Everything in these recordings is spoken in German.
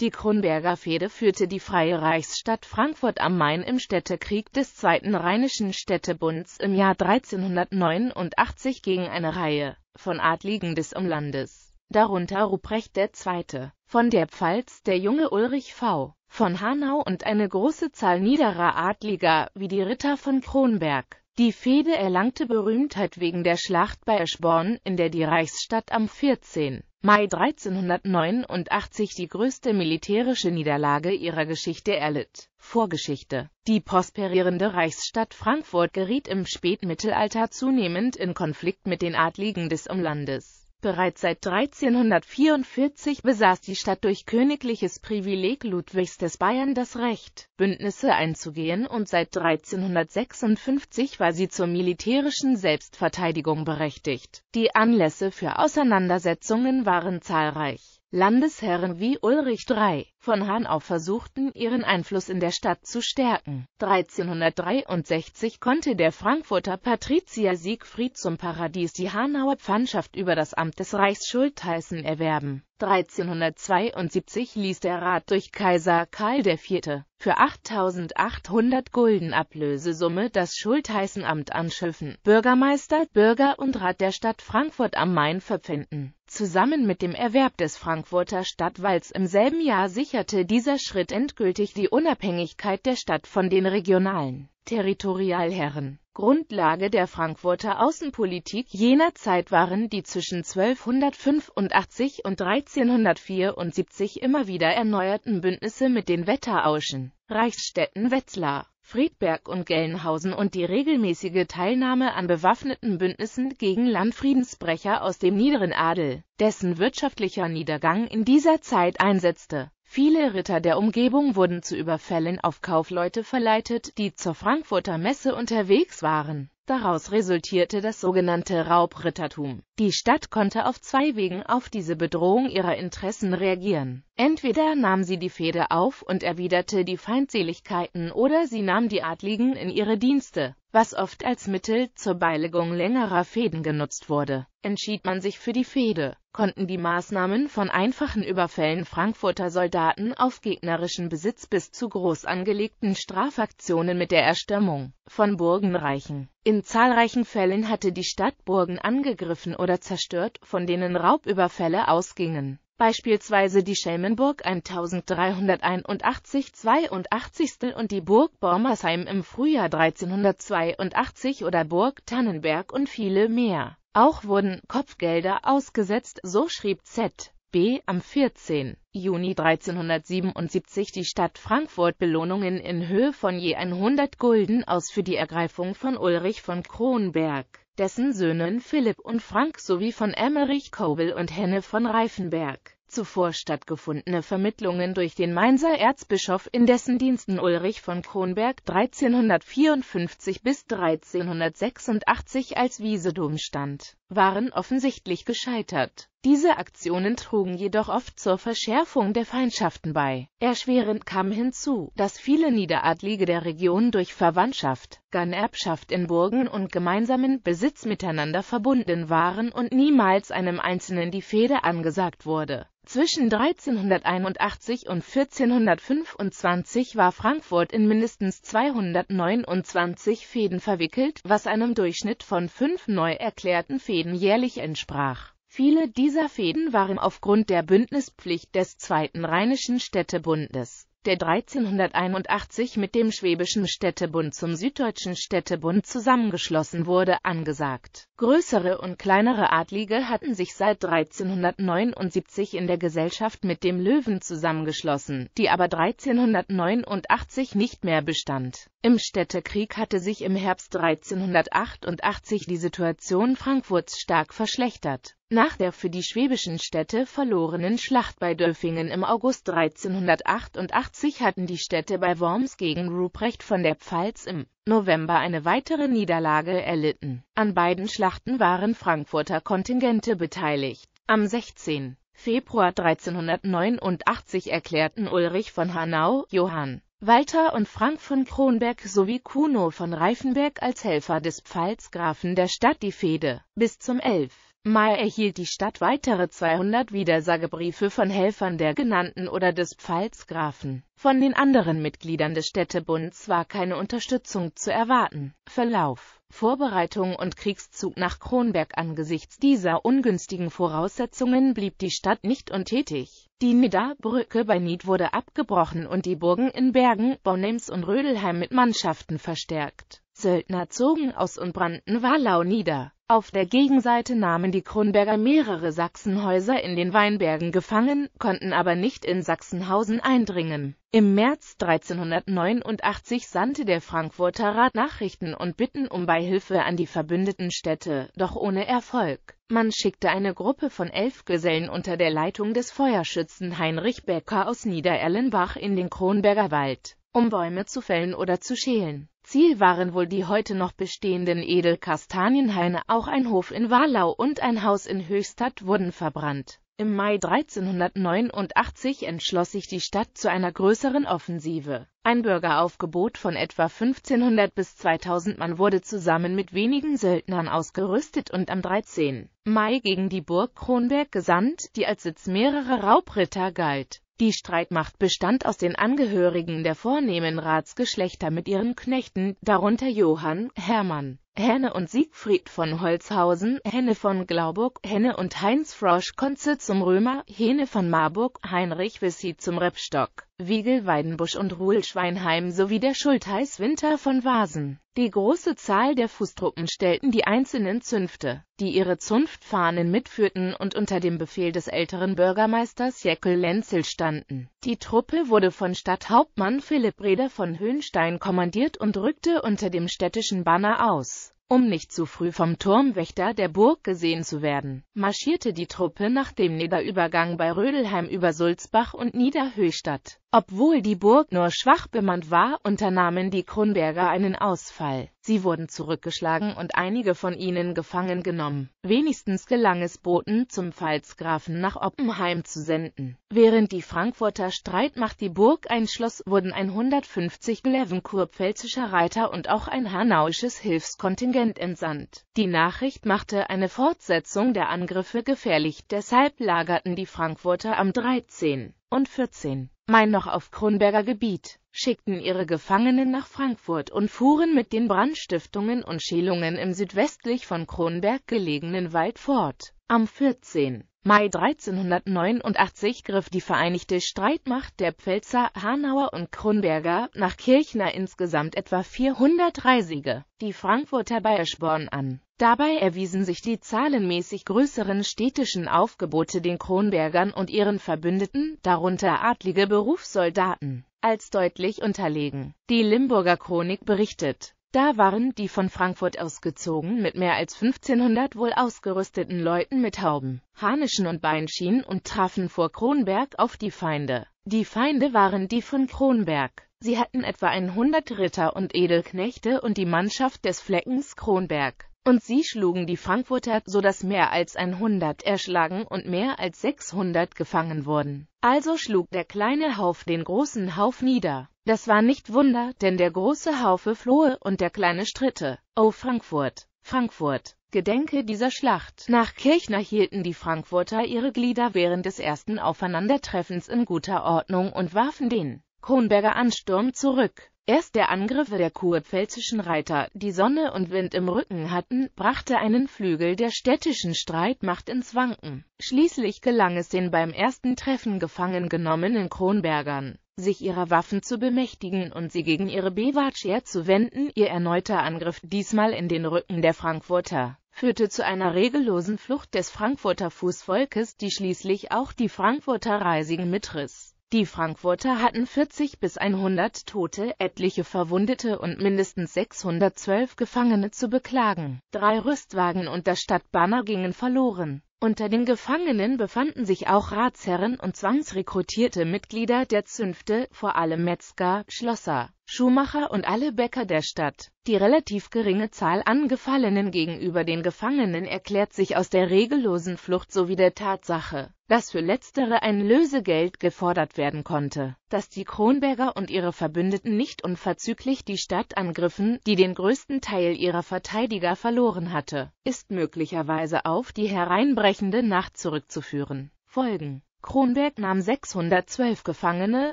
Die Kronberger Fehde führte die Freie Reichsstadt Frankfurt am Main im Städtekrieg des Zweiten Rheinischen Städtebunds im Jahr 1389 gegen eine Reihe von Adligen des Umlandes, darunter Ruprecht II. von der Pfalz, der junge Ulrich V. von Hanau und eine große Zahl niederer Adliger wie die Ritter von Kronberg. Die Fehde erlangte Berühmtheit wegen der Schlacht bei Eschborn, in der die Reichsstadt am 14. Mai 1389 die größte militärische Niederlage ihrer Geschichte erlitt. Vorgeschichte Die prosperierende Reichsstadt Frankfurt geriet im Spätmittelalter zunehmend in Konflikt mit den Adligen des Umlandes Bereits seit 1344 besaß die Stadt durch königliches Privileg Ludwigs des Bayern das Recht, Bündnisse einzugehen und seit 1356 war sie zur militärischen Selbstverteidigung berechtigt. Die Anlässe für Auseinandersetzungen waren zahlreich. Landesherren wie Ulrich III. von Hanau versuchten, ihren Einfluss in der Stadt zu stärken. 1363 konnte der Frankfurter Patrizier Siegfried zum Paradies die Hanauer Pfandschaft über das Amt des Reichsschultheißen erwerben. 1372 ließ der Rat durch Kaiser Karl IV. für 8.800 Gulden Ablösesumme das Schultheißenamt anschaffen, Bürgermeister, Bürger und Rat der Stadt Frankfurt am Main verpfinden. Zusammen mit dem Erwerb des Frankfurter Stadtwalls im selben Jahr sicherte dieser Schritt endgültig die Unabhängigkeit der Stadt von den regionalen Territorialherren. Grundlage der Frankfurter Außenpolitik jener Zeit waren die zwischen 1285 und 1374 immer wieder erneuerten Bündnisse mit den wetterauschen Reichsstädten Wetzlar Friedberg und Gelnhausen und die regelmäßige Teilnahme an bewaffneten Bündnissen gegen Landfriedensbrecher aus dem niederen Adel, dessen wirtschaftlicher Niedergang in dieser Zeit einsetzte. Viele Ritter der Umgebung wurden zu Überfällen auf Kaufleute verleitet, die zur Frankfurter Messe unterwegs waren Daraus resultierte das sogenannte Raubrittertum. Die Stadt konnte auf zwei Wegen auf diese Bedrohung ihrer Interessen reagieren. Entweder nahm sie die Fehde auf und erwiderte die Feindseligkeiten oder sie nahm die Adligen in ihre Dienste was oft als Mittel zur Beilegung längerer Fehden genutzt wurde. Entschied man sich für die Fehde, konnten die Maßnahmen von einfachen Überfällen Frankfurter Soldaten auf gegnerischen Besitz bis zu groß angelegten Strafaktionen mit der Erstürmung von Burgen reichen. In zahlreichen Fällen hatte die Stadt Burgen angegriffen oder zerstört, von denen Raubüberfälle ausgingen beispielsweise die Schelmenburg 1381 82. und die Burg Bormersheim im Frühjahr 1382 oder Burg Tannenberg und viele mehr. Auch wurden Kopfgelder ausgesetzt, so schrieb Z. B. am 14. Juni 1377 die Stadt Frankfurt Belohnungen in Höhe von je 100 Gulden aus für die Ergreifung von Ulrich von Kronberg dessen Söhnen Philipp und Frank sowie von Emmerich Kobel und Henne von Reifenberg zuvor stattgefundene Vermittlungen durch den Mainzer Erzbischof in dessen Diensten Ulrich von Kronberg 1354 bis 1386 als Wiesedom stand waren offensichtlich gescheitert. Diese Aktionen trugen jedoch oft zur Verschärfung der Feindschaften bei. Erschwerend kam hinzu, dass viele Niederadlige der Region durch Verwandtschaft, Ganerbschaft in Burgen und gemeinsamen Besitz miteinander verbunden waren und niemals einem Einzelnen die Fehde angesagt wurde. Zwischen 1381 und 1425 war Frankfurt in mindestens 229 Fehden verwickelt, was einem Durchschnitt von fünf neu erklärten Fehden Fehden jährlich entsprach. Viele dieser Fäden waren aufgrund der Bündnispflicht des Zweiten Rheinischen Städtebundes, der 1381 mit dem Schwäbischen Städtebund zum Süddeutschen Städtebund zusammengeschlossen wurde, angesagt. Größere und kleinere Adlige hatten sich seit 1379 in der Gesellschaft mit dem Löwen zusammengeschlossen, die aber 1389 nicht mehr bestand im Städtekrieg hatte sich im Herbst 1388 die Situation Frankfurts stark verschlechtert. Nach der für die schwäbischen Städte verlorenen Schlacht bei Dölfingen im August 1388 hatten die Städte bei Worms gegen Ruprecht von der Pfalz im November eine weitere Niederlage erlitten. An beiden Schlachten waren Frankfurter Kontingente beteiligt. Am 16. Februar 1389 erklärten Ulrich von Hanau, Johann Walter und Frank von Kronberg sowie Kuno von Reifenberg als Helfer des Pfalzgrafen der Stadt die Fehde. Bis zum 11. Mai erhielt die Stadt weitere 200 Widersagebriefe von Helfern der genannten oder des Pfalzgrafen. Von den anderen Mitgliedern des Städtebunds war keine Unterstützung zu erwarten. Verlauf Vorbereitung und Kriegszug nach Kronberg. Angesichts dieser ungünstigen Voraussetzungen blieb die Stadt nicht untätig. Die Nidda-Brücke bei Nied wurde abgebrochen und die Burgen in Bergen, Bonnems und Rödelheim mit Mannschaften verstärkt. Söldner zogen aus und brannten Wallau nieder. Auf der Gegenseite nahmen die Kronberger mehrere Sachsenhäuser in den Weinbergen gefangen, konnten aber nicht in Sachsenhausen eindringen. Im März 1389 sandte der Frankfurter Rat Nachrichten und Bitten um Beihilfe an die verbündeten Städte, doch ohne Erfolg. Man schickte eine Gruppe von elf Gesellen unter der Leitung des Feuerschützen Heinrich Becker aus Niedererlenbach in den Kronberger Wald um Bäume zu fällen oder zu schälen. Ziel waren wohl die heute noch bestehenden Edelkastanienhaine, auch ein Hof in Warlau und ein Haus in Höchstadt wurden verbrannt. Im Mai 1389 entschloss sich die Stadt zu einer größeren Offensive. Ein Bürgeraufgebot von etwa 1500 bis 2000 Mann wurde zusammen mit wenigen Söldnern ausgerüstet und am 13. Mai gegen die Burg Kronberg gesandt, die als Sitz mehrerer Raubritter galt. Die Streitmacht bestand aus den Angehörigen der vornehmen Ratsgeschlechter mit ihren Knechten, darunter Johann, Hermann, Henne und Siegfried von Holzhausen, Henne von Glauburg, Henne und Heinz Frosch Konze zum Römer, Hene von Marburg, Heinrich Wissi zum Rebstock. Wiegel Weidenbusch und Ruhl Schweinheim sowie der Schultheiß Winter von Vasen. Die große Zahl der Fußtruppen stellten die einzelnen Zünfte, die ihre Zunftfahnen mitführten und unter dem Befehl des älteren Bürgermeisters Jeckel Lenzel standen. Die Truppe wurde von Stadthauptmann Philipp Reder von Höhnstein kommandiert und rückte unter dem städtischen Banner aus um nicht zu früh vom Turmwächter der Burg gesehen zu werden, marschierte die Truppe nach dem Niederübergang bei Rödelheim über Sulzbach und Niederhöchstadt. Obwohl die Burg nur schwach bemannt war, unternahmen die Kronberger einen Ausfall. Sie wurden zurückgeschlagen und einige von ihnen gefangen genommen. Wenigstens gelang es Boten zum Pfalzgrafen nach Oppenheim zu senden. Während die Frankfurter Streitmacht die Burg einschloss, wurden 150 Levenkurpfälzischer Reiter und auch ein hanauisches Hilfskontingent entsandt. Die Nachricht machte eine Fortsetzung der Angriffe gefährlich, deshalb lagerten die Frankfurter am 13 und 14. Main noch auf Kronberger Gebiet, schickten ihre Gefangenen nach Frankfurt und fuhren mit den Brandstiftungen und Schälungen im südwestlich von Kronberg gelegenen Wald fort. Am 14. Mai 1389 griff die Vereinigte Streitmacht der Pfälzer, Hanauer und Kronberger nach Kirchner insgesamt etwa 400 Reisige, die Frankfurter Bayersporn an Dabei erwiesen sich die zahlenmäßig größeren städtischen Aufgebote den Kronbergern und ihren Verbündeten, darunter adlige Berufssoldaten, als deutlich unterlegen. Die Limburger Chronik berichtet, da waren die von Frankfurt ausgezogen mit mehr als 1500 wohl ausgerüsteten Leuten mit Hauben, Harnischen und Beinschienen und trafen vor Kronberg auf die Feinde. Die Feinde waren die von Kronberg. Sie hatten etwa 100 Ritter und Edelknechte und die Mannschaft des Fleckens Kronberg. Und sie schlugen die Frankfurter, so dass mehr als 100 erschlagen und mehr als 600 gefangen wurden. Also schlug der kleine Hauf den großen Hauf nieder. Das war nicht Wunder, denn der große Haufe flohe und der kleine stritte. Oh Frankfurt, Frankfurt, Gedenke dieser Schlacht. Nach Kirchner hielten die Frankfurter ihre Glieder während des ersten Aufeinandertreffens in guter Ordnung und warfen den Kronberger Ansturm zurück. Erst der Angriffe der kurpfälzischen Reiter, die Sonne und Wind im Rücken hatten, brachte einen Flügel der städtischen Streitmacht ins Wanken. Schließlich gelang es den beim ersten Treffen gefangen genommenen Kronbergern, sich ihrer Waffen zu bemächtigen und sie gegen ihre Bewatscher zu wenden. Ihr erneuter Angriff, diesmal in den Rücken der Frankfurter, führte zu einer regellosen Flucht des Frankfurter Fußvolkes, die schließlich auch die Frankfurter Reisigen mitriss. Die Frankfurter hatten 40 bis 100 Tote, etliche Verwundete und mindestens 612 Gefangene zu beklagen. Drei Rüstwagen und das Stadtbanner gingen verloren. Unter den Gefangenen befanden sich auch Ratsherren und zwangsrekrutierte Mitglieder der Zünfte, vor allem Metzger, Schlosser, Schuhmacher und alle Bäcker der Stadt. Die relativ geringe Zahl an Gefallenen gegenüber den Gefangenen erklärt sich aus der regellosen Flucht sowie der Tatsache, dass für letztere ein Lösegeld gefordert werden konnte, dass die Kronberger und ihre Verbündeten nicht unverzüglich die Stadt angriffen, die den größten Teil ihrer Verteidiger verloren hatte, ist möglicherweise auf die hereinbrechende Nacht zurückzuführen. Folgen Kronberg nahm 612 Gefangene,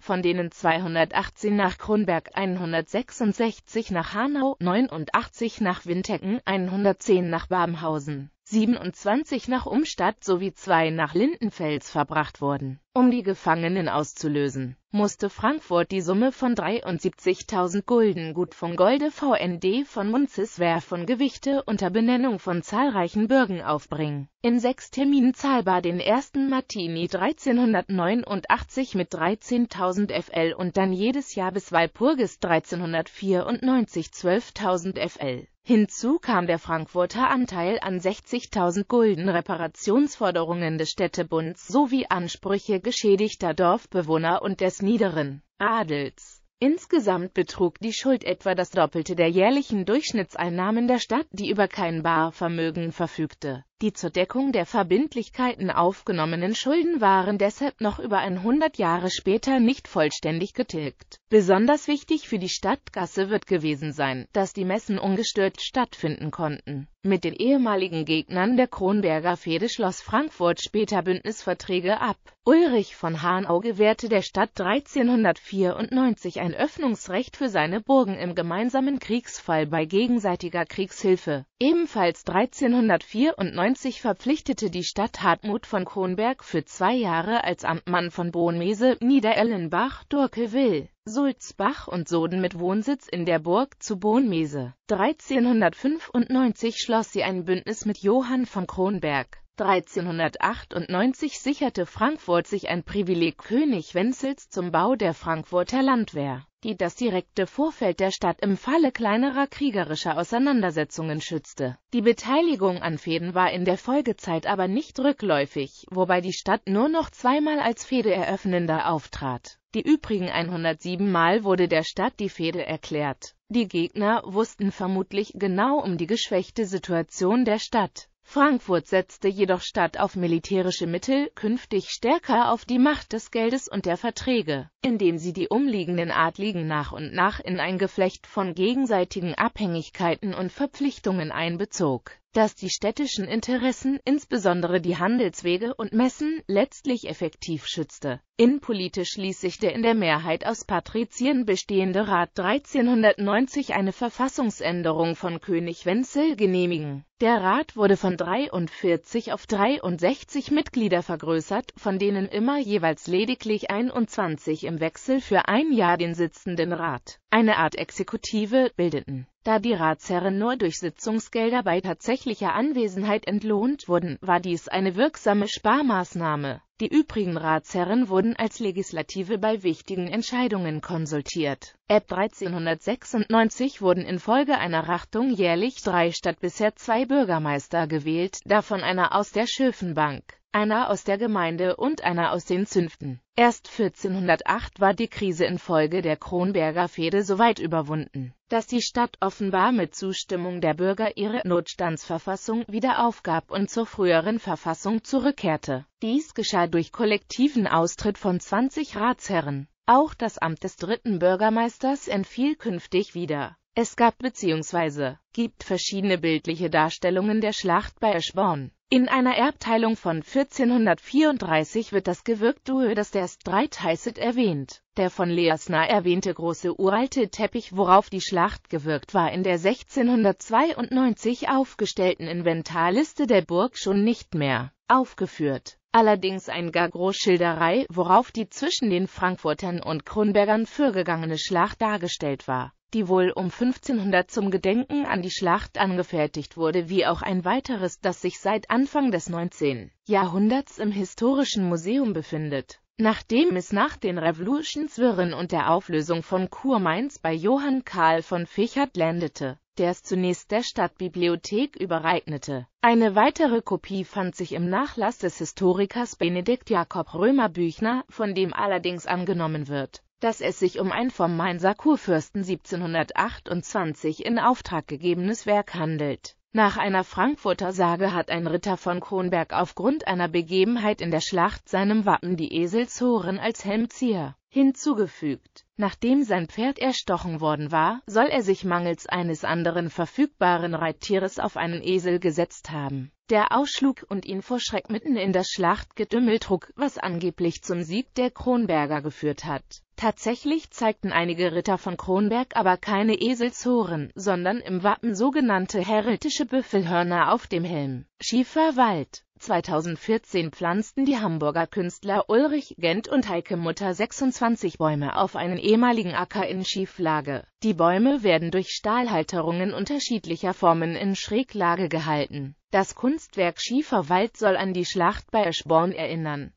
von denen 218 nach Kronberg, 166 nach Hanau, 89 nach Windhecken, 110 nach Babenhausen, 27 nach Umstadt sowie zwei nach Lindenfels verbracht wurden um die Gefangenen auszulösen, musste Frankfurt die Summe von 73.000 Gulden gut vom Golde VND von Munzes von Gewichte unter Benennung von zahlreichen Bürgen aufbringen. In sechs Terminen zahlbar den ersten Martini 1389 mit 13.000 FL und dann jedes Jahr bis Walpurgis 1394 12.000 FL. Hinzu kam der Frankfurter Anteil an 60.000 Gulden Reparationsforderungen des Städtebunds sowie Ansprüche geschädigter Dorfbewohner und des niederen Adels. Insgesamt betrug die Schuld etwa das Doppelte der jährlichen Durchschnittseinnahmen der Stadt, die über kein Barvermögen verfügte. Die zur Deckung der Verbindlichkeiten aufgenommenen Schulden waren deshalb noch über 100 Jahre später nicht vollständig getilgt. Besonders wichtig für die Stadtgasse wird gewesen sein, dass die Messen ungestört stattfinden konnten. Mit den ehemaligen Gegnern der Kronberger Fehde schloss Frankfurt später Bündnisverträge ab. Ulrich von Hanau gewährte der Stadt 1394 ein Öffnungsrecht für seine Burgen im gemeinsamen Kriegsfall bei gegenseitiger Kriegshilfe. Ebenfalls 1394 1990 verpflichtete die Stadt Hartmut von Kronberg für zwei Jahre als Amtmann von Bohnmese, Niederellenbach, Durkewil, Sulzbach und Soden mit Wohnsitz in der Burg zu Bohnmese. 1395 schloss sie ein Bündnis mit Johann von Kronberg. 1398 sicherte Frankfurt sich ein Privileg König Wenzels zum Bau der Frankfurter Landwehr die das direkte Vorfeld der Stadt im Falle kleinerer kriegerischer Auseinandersetzungen schützte. Die Beteiligung an Fehden war in der Folgezeit aber nicht rückläufig, wobei die Stadt nur noch zweimal als Fehdeeröffnender auftrat. Die übrigen 107 Mal wurde der Stadt die Fehde erklärt. Die Gegner wussten vermutlich genau um die geschwächte Situation der Stadt. Frankfurt setzte jedoch statt auf militärische Mittel künftig stärker auf die Macht des Geldes und der Verträge, indem sie die umliegenden Adligen nach und nach in ein Geflecht von gegenseitigen Abhängigkeiten und Verpflichtungen einbezog dass die städtischen Interessen, insbesondere die Handelswege und Messen, letztlich effektiv schützte. Innenpolitisch ließ sich der in der Mehrheit aus Patriziern bestehende Rat 1390 eine Verfassungsänderung von König Wenzel genehmigen. Der Rat wurde von 43 auf 63 Mitglieder vergrößert, von denen immer jeweils lediglich 21 im Wechsel für ein Jahr den sitzenden Rat eine Art Exekutive, bildeten. Da die Ratsherren nur durch Sitzungsgelder bei tatsächlicher Anwesenheit entlohnt wurden, war dies eine wirksame Sparmaßnahme. Die übrigen Ratsherren wurden als Legislative bei wichtigen Entscheidungen konsultiert. Ab 1396 wurden infolge einer Rachtung jährlich drei statt bisher zwei Bürgermeister gewählt, davon einer aus der Schöfenbank einer aus der Gemeinde und einer aus den Zünften. Erst 1408 war die Krise infolge der Kronberger Fehde soweit überwunden, dass die Stadt offenbar mit Zustimmung der Bürger ihre Notstandsverfassung wieder aufgab und zur früheren Verfassung zurückkehrte. Dies geschah durch kollektiven Austritt von 20 Ratsherren. Auch das Amt des dritten Bürgermeisters entfiel künftig wieder. Es gab bzw. gibt verschiedene bildliche Darstellungen der Schlacht bei Eschborn. In einer Erbteilung von 1434 wird das Gewirkdue des der Streitheißet erwähnt. Der von Leasna erwähnte große uralte Teppich, worauf die Schlacht gewirkt war, in der 1692 aufgestellten Inventarliste der Burg schon nicht mehr aufgeführt. Allerdings ein gar Großschilderei, worauf die zwischen den Frankfurtern und Kronbergern vorgegangene Schlacht dargestellt war die wohl um 1500 zum Gedenken an die Schlacht angefertigt wurde, wie auch ein weiteres, das sich seit Anfang des 19. Jahrhunderts im Historischen Museum befindet. Nachdem es nach den Revolutionswirren und der Auflösung von Kurmainz bei Johann Karl von Fichert landete, der es zunächst der Stadtbibliothek übereignete. Eine weitere Kopie fand sich im Nachlass des Historikers Benedikt Jakob Römer Büchner, von dem allerdings angenommen wird, dass es sich um ein vom Mainzer Kurfürsten 1728 in Auftrag gegebenes Werk handelt. Nach einer Frankfurter Sage hat ein Ritter von Kronberg aufgrund einer Begebenheit in der Schlacht seinem Wappen die Eselshoren als Helmzier hinzugefügt. Nachdem sein Pferd erstochen worden war, soll er sich mangels eines anderen verfügbaren Reittieres auf einen Esel gesetzt haben. Der ausschlug und ihn vor Schreck mitten in das Schlachtgedümmel trug, was angeblich zum Sieg der Kronberger geführt hat. Tatsächlich zeigten einige Ritter von Kronberg aber keine Eselshoren, sondern im Wappen sogenannte heraldische Büffelhörner auf dem Helm. Schieferwald 2014 pflanzten die Hamburger Künstler Ulrich Gent und Heike Mutter 26 Bäume auf einen ehemaligen Acker in Schieflage. Die Bäume werden durch Stahlhalterungen unterschiedlicher Formen in Schräglage gehalten. Das Kunstwerk Schieferwald soll an die Schlacht bei Eschborn erinnern